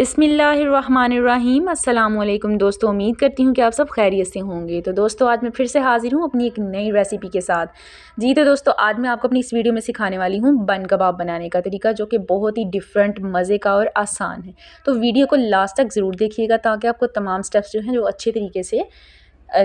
अस्सलाम वालेकुम दोस्तों उम्मीद करती हूँ कि आप सब खैरियत से होंगे तो दोस्तों आज मैं फिर से हाज़िर हूँ अपनी एक नई रेसिपी के साथ जी तो दोस्तों आज मैं आपको अपनी इस वीडियो में सिखाने वाली हूँ बन कबाब बनाने का तरीका जो कि बहुत ही डिफरेंट मज़े का और आसान है तो वीडियो को लास्ट तक ज़रूर देखिएगा ताकि आपको तमाम स्टेप्स जो हैं जो अच्छे तरीके से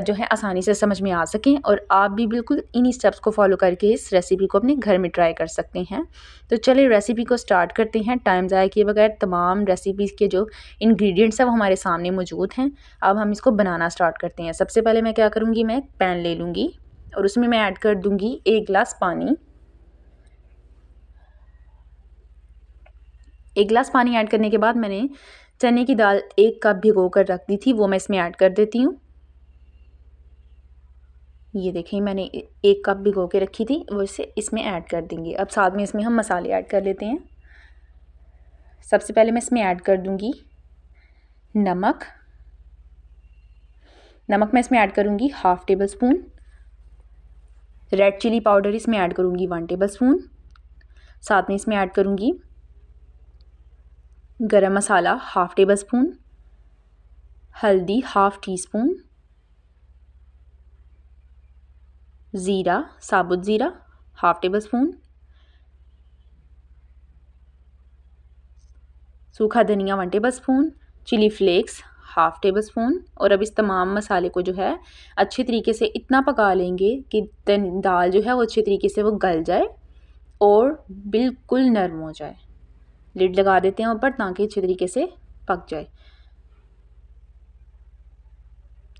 जो है आसानी से समझ में आ सकें और आप भी बिल्कुल इन्हीं स्टेप्स को फॉलो करके इस रेसिपी को अपने घर में ट्राई कर सकते हैं तो चलिए रेसिपी को स्टार्ट करते हैं टाइम ज़ाया किए बगैर तमाम रेसिपीज़ के जो इंग्रेडिएंट्स हैं वो हमारे सामने मौजूद हैं अब हम इसको बनाना स्टार्ट करते हैं सबसे पहले मैं क्या करूँगी मैं पैन ले लूँगी और उसमें मैं ऐड कर दूँगी एक गिलास पानी एक गिलास पानी ऐड करने के बाद मैंने चने की दाल एक कप भिगो कर रख दी थी वो मैं इसमें ऐड कर देती हूँ ये देखें मैंने एक कप भिगो के रखी थी वो इसे इसमें ऐड कर देंगे अब साथ में इसमें हम मसाले ऐड कर लेते हैं सबसे पहले मैं इसमें ऐड कर दूँगी नमक नमक मैं इसमें ऐड करूँगी half tablespoon red chilli powder इसमें ऐड करूँगी वन टेबल स्पून साथ में इसमें ऐड करूँगी garam masala half tablespoon हल्दी हाफ़ टी स्पून ज़ीरा साबुत ज़ीरा हाफ टेबल स्पून सूखा धनिया one tablespoon chilli flakes half tablespoon और अब इस तमाम मसाले को जो है अच्छे तरीके से इतना पका लेंगे कि दाल जो है वो अच्छे तरीके से वो गल जाए और बिल्कुल नरम हो जाए लिड लगा देते हैं ऊपर ताकि अच्छे तरीके से पक जाए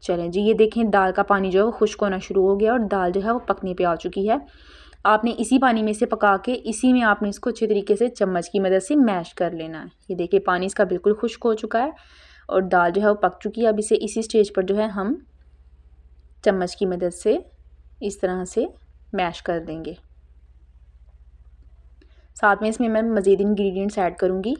चलें जी ये देखें दाल का पानी जो है वो खुश्क होना शुरू हो गया और दाल जो है वो पकने पे आ चुकी है आपने इसी पानी में से पका के इसी में आपने इसको अच्छे तरीके से चम्मच की मदद से मैश कर लेना है ये देखिए पानी इसका बिल्कुल खुश्क हो चुका है और दाल जो है वो पक चुकी है अब इसे इसी स्टेज पर जो है हम चम्मच की मदद से इस तरह से मैश कर देंगे साथ में इसमें मैं मज़ीद इन्ग्रीडियंट्स ऐड करूँगी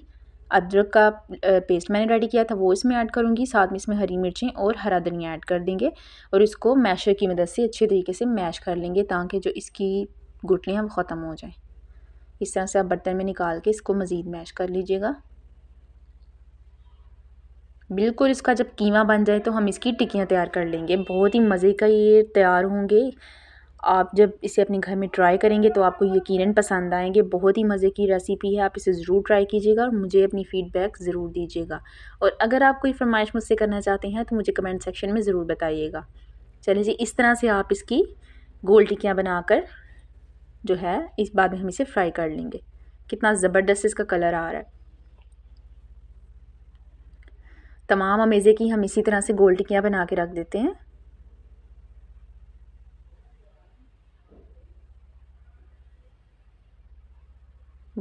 अदरक का पेस्ट मैंने रेडी किया था वो इसमें ऐड करूँगी साथ में इसमें हरी मिर्चें और हरा धनिया ऐड कर देंगे और इसको मैशर की मदद से अच्छे तरीके से मैश कर लेंगे ताकि जो इसकी गुटलियाँ ख़त्म हो जाएँ इस तरह से आप बर्तन में निकाल के इसको मज़ीद मैश कर लीजिएगा बिल्कुल इसका जब कीमा बन जाए तो हम इसकी टिक्कियाँ तैयार कर लेंगे बहुत ही मज़े का ये तैयार होंगे आप जब इसे अपने घर में ट्राई करेंगे तो आपको यकीनन पसंद आएंगे बहुत ही मज़े की रेसिपी है आप इसे ज़रूर ट्राई कीजिएगा और मुझे अपनी फ़ीडबैक ज़रूर दीजिएगा और अगर आप कोई फरमाइश मुझसे करना चाहते हैं तो मुझे कमेंट सेक्शन में ज़रूर बताइएगा चलिए जी इस तरह से आप इसकी गोल टिकियाँ बनाकर जो है इस बाद में हम इसे फ्राई कर लेंगे कितना ज़बरदस्त इसका कलर आ रहा है तमाम अमेज़े की हम इसी तरह से गोल टिकियाँ बना के रख देते हैं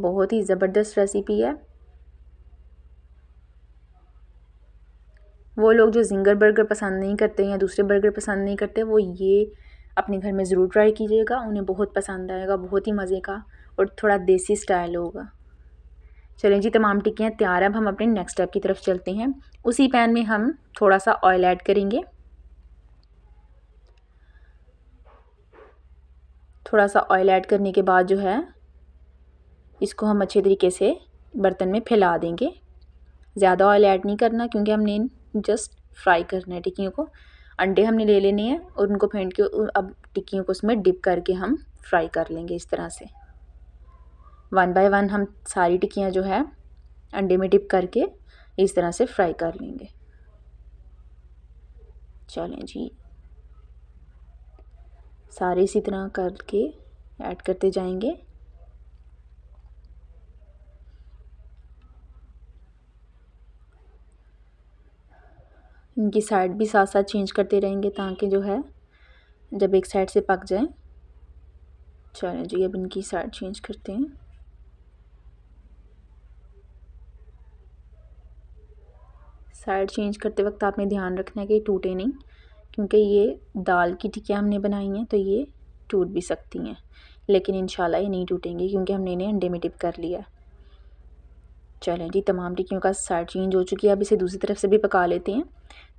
बहुत ही ज़बरदस्त रेसिपी है वो लोग जो जिंगर बर्गर पसंद नहीं करते या दूसरे बर्गर पसंद नहीं करते वो ये अपने घर में ज़रूर ट्राई कीजिएगा उन्हें बहुत पसंद आएगा बहुत ही मज़े का और थोड़ा देसी स्टाइल होगा चलें जी तमाम टिक्कियाँ तैयार अब हम अपने नेक्स्ट स्टेप की तरफ चलते हैं उसी पैन में हम थोड़ा सा ऑयल ऐड करेंगे थोड़ा सा ऑयल ऐड करने के बाद जो है इसको हम अच्छे तरीके से बर्तन में फैला देंगे ज़्यादा ऑयल ऐड नहीं करना क्योंकि हमने जस्ट फ्राई करना है टिक्कियों को अंडे हमने ले लेने हैं और उनको फेंट के अब टिक्कियों को उसमें डिप करके हम फ्राई कर लेंगे इस तरह से वन बाय वन हम सारी टिक्कियाँ जो है अंडे में डिप करके इस तरह से फ्राई कर लेंगे चलें जी सारे इसी तरह करके ऐड करते जाएंगे इनकी साइड भी साथ साथ चेंज करते रहेंगे ताकि जो है जब एक साइड से पक जाए चलो जी अब इनकी साइड चेंज करते हैं साइड चेंज करते वक्त आपने ध्यान रखना है कि टूटे नहीं क्योंकि ये दाल की टिकियाँ हमने बनाई हैं तो ये टूट भी सकती हैं लेकिन इन ये नहीं टूटेंगी क्योंकि हमने इन्हें अंडे में डिप कर लिया है चलें जी तमाम टिक्कियों का साइड चेंज हो चुकी है अब इसे दूसरी तरफ से भी पका लेते हैं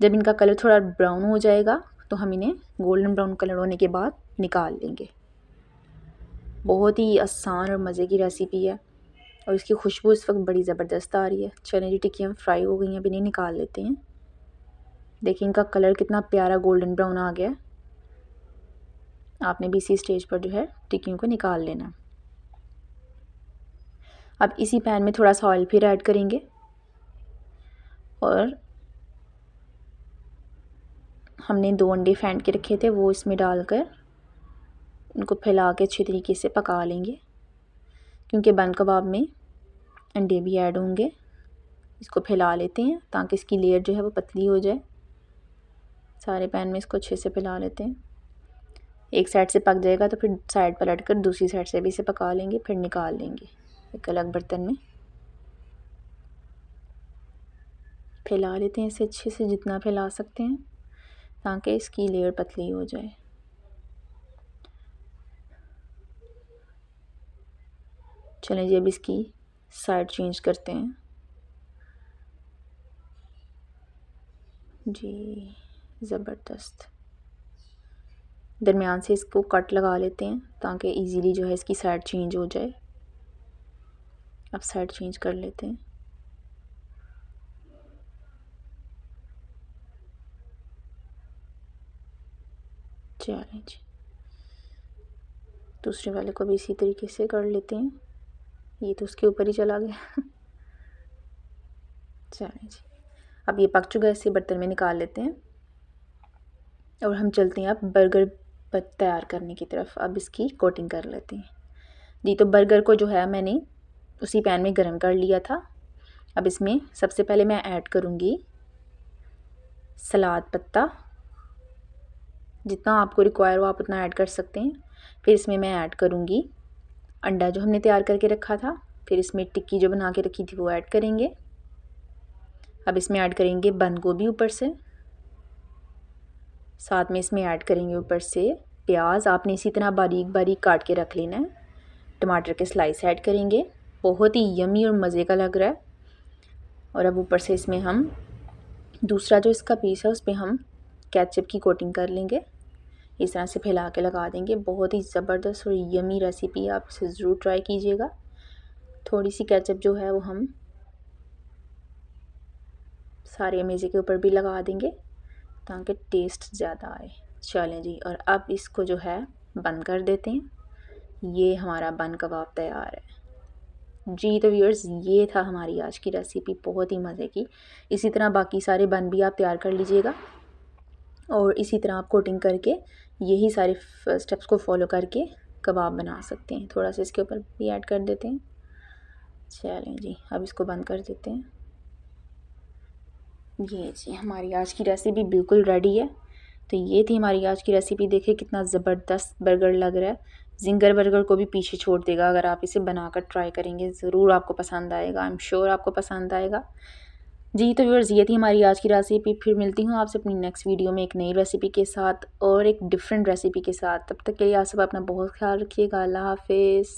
जब इनका कलर थोड़ा ब्राउन हो जाएगा तो हम इन्हें गोल्डन ब्राउन कलर होने के बाद निकाल लेंगे बहुत ही आसान और मज़े की रेसिपी है और इसकी खुशबू इस वक्त बड़ी ज़बरदस्त आ रही है चलें जी टिक्कियाँ फ्राई हो गई हैं अब इन्हें निकाल लेते हैं देखिए इनका कलर कितना प्यारा गोल्डन ब्राउन आ गया आपने भी इसी स्टेज पर जो है टिक्कियों को निकाल लेना है अब इसी पैन में थोड़ा सा ऑयल फिर ऐड करेंगे और हमने दो अंडे फेंट के रखे थे वो इसमें डालकर उनको फैला के अच्छे तरीके से पका लेंगे क्योंकि बंद कबाब में अंडे भी ऐड होंगे इसको फैला लेते हैं ताकि इसकी लेयर जो है वो पतली हो जाए सारे पैन में इसको अच्छे से फैला लेते हैं एक साइड से पक जाएगा तो फिर साइड पलट कर दूसरी साइड से भी इसे पका लेंगे फिर निकाल लेंगे एक अलग बर्तन में फैला लेते हैं इसे अच्छे से जितना फैला सकते हैं ताकि इसकी लेयर पतली हो जाए चलें जी अब इसकी साइड चेंज करते हैं जी ज़बरदस्त दरमियान से इसको कट लगा लेते हैं ताकि इजीली जो है इसकी साइड चेंज हो जाए अब साइड चेंज कर लेते हैं चलें जी दूसरे वाले को भी इसी तरीके से कर लेते हैं ये तो उसके ऊपर ही चला गया चलें जी अब ये पक चुका है इसे बर्तन में निकाल लेते हैं और हम चलते हैं अब बर्गर तैयार करने की तरफ अब इसकी कोटिंग कर लेते हैं जी तो बर्गर को जो है मैंने उसी पैन में गरम कर लिया था अब इसमें सबसे पहले मैं ऐड करूँगी सलाद पत्ता जितना आपको रिक्वायर हो आप उतना ऐड कर सकते हैं फिर इसमें मैं ऐड करूँगी अंडा जो हमने तैयार करके रखा था फिर इसमें टिक्की जो बना के रखी थी वो ऐड करेंगे अब इसमें ऐड करेंगे बंद गोभी ऊपर से साथ में इसमें ऐड करेंगे ऊपर से प्याज आपने इसी तरह बारीक बारीक काट के रख लेना है टमाटर के स्लाइस ऐड करेंगे बहुत ही यमी और मज़े का लग रहा है और अब ऊपर से इसमें हम दूसरा जो इसका पीस है उस पर हम कैचअप की कोटिंग कर लेंगे इस तरह से फैला के लगा देंगे बहुत ही ज़बरदस्त और यमी रेसिपी आप इसे ज़रूर ट्राई कीजिएगा थोड़ी सी कैचअप जो है वो हम सारे मेज़े के ऊपर भी लगा देंगे ताकि टेस्ट ज़्यादा आए चलें जी और अब इसको जो है बंद कर देते हैं ये हमारा बन कबाब तैयार है जी तो व्यूअर्स ये था हमारी आज की रेसिपी बहुत ही मज़े की इसी तरह बाकी सारे बन भी आप तैयार कर लीजिएगा और इसी तरह आप कोटिंग करके यही सारे स्टेप्स को फॉलो करके कबाब बना सकते हैं थोड़ा सा इसके ऊपर भी ऐड कर देते हैं चलें जी अब इसको बंद कर देते हैं ये जी हमारी आज की रेसिपी बिल्कुल रेडी है तो ये थी हमारी आज की रेसिपी देखिए कितना ज़बरदस्त बर्गर लग रहा है जिंगर बर्गर को भी पीछे छोड़ देगा अगर आप इसे बनाकर ट्राई करेंगे ज़रूर आपको पसंद आएगा आई एम श्योर आपको पसंद आएगा जी तो व्यूअर्स ये थी हमारी आज की रेसिपी फिर मिलती हूँ आपसे अपनी नेक्स्ट वीडियो में एक नई रेसिपी के साथ और एक डिफरेंट रेसिपी के साथ तब तक के लिए आप सब अपना बहुत ख्याल रखिएगा अल्लाह हाफिज़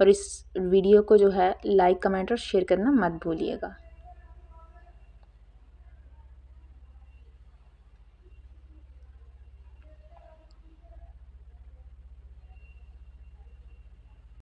और इस वीडियो को जो है लाइक कमेंट और शेयर करना मत भूलिएगा